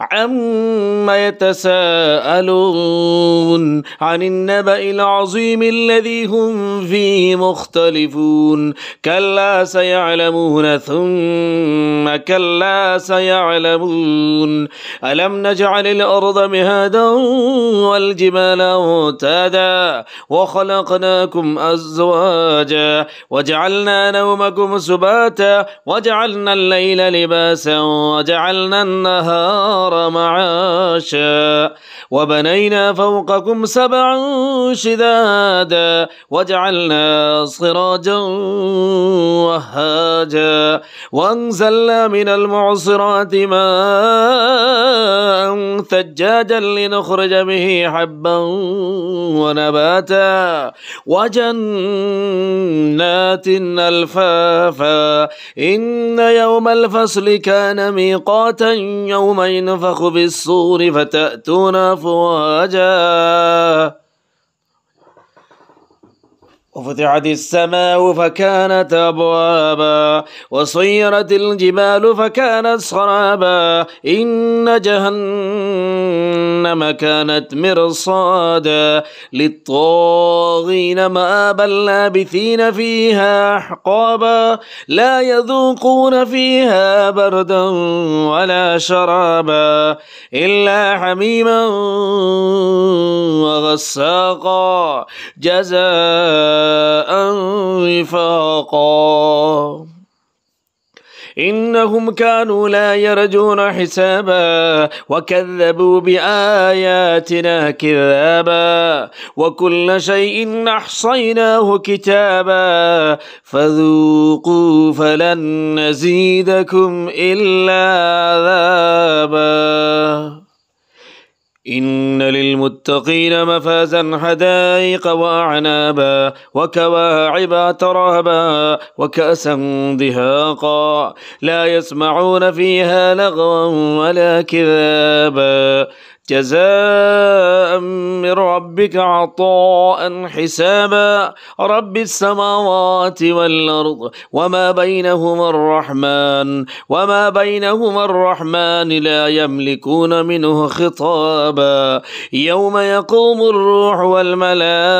عما يتساءلون عن النبأ العظيم الذي هم فيه مختلفون كلا سيعلمون ثم كلا سيعلمون ألم نجعل الأرض مهادا والجبال أوتادا وخلقناكم أزواجا وجعلنا نومكم سباتا وجعلنا الليل لباسا وجعلنا النهار والأبصار معاشا وبنينا فوقكم سبعا شدادا وجعلنا صراجا وهاجا وأنزلنا من المعصرات ماء ثجاجا لنخرج به حبا ونباتا وجنات الفافا إن يوم الفصل كان ميقاتا يومين ينفخ بالصور فتأتون أفواجا وفتحت السماء فكانت أبوابا وصيرت الجبال فكانت سرابا إن جهنم كانت مرصادا للطاغين مآبا لابثين فيها أحقابا لا يذوقون فيها بردا ولا شرابا إلا حميما وغساقا جزاء رفاقا إنهم كانوا لا يرجون حسابا وكذبوا بآياتنا كذابا وكل شيء أحصيناه كتابا فذوقوا فلن نزيدكم إلا عذابا إن للمتقين مفازا حدائق وأعنابا وكواعب ترهبا وكأسا دهاقا لا يسمعون فيها لغوا ولا كذابا جزاء من ربك عطاء حسابا رب السماوات والأرض وما بينهما الرحمن وما بينهما الرحمن لا يملكون منه خطابا يوم يقوم الروح والملائكة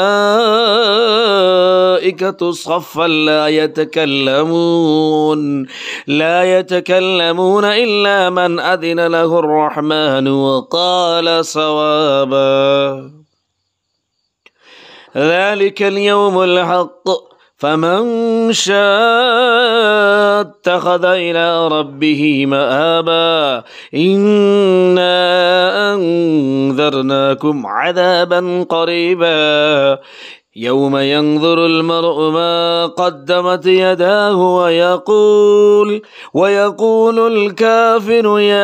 الملائكة صفا لا يتكلمون لا يتكلمون إلا من أذن له الرحمن وقال صوابا ذلك اليوم الحق فمن شاء اتخذ إلى ربه مآبا إنا أنذرناكم عذابا قريبا يوم ينظر المرء ما قدمت يداه ويقول ويقول الكافر يا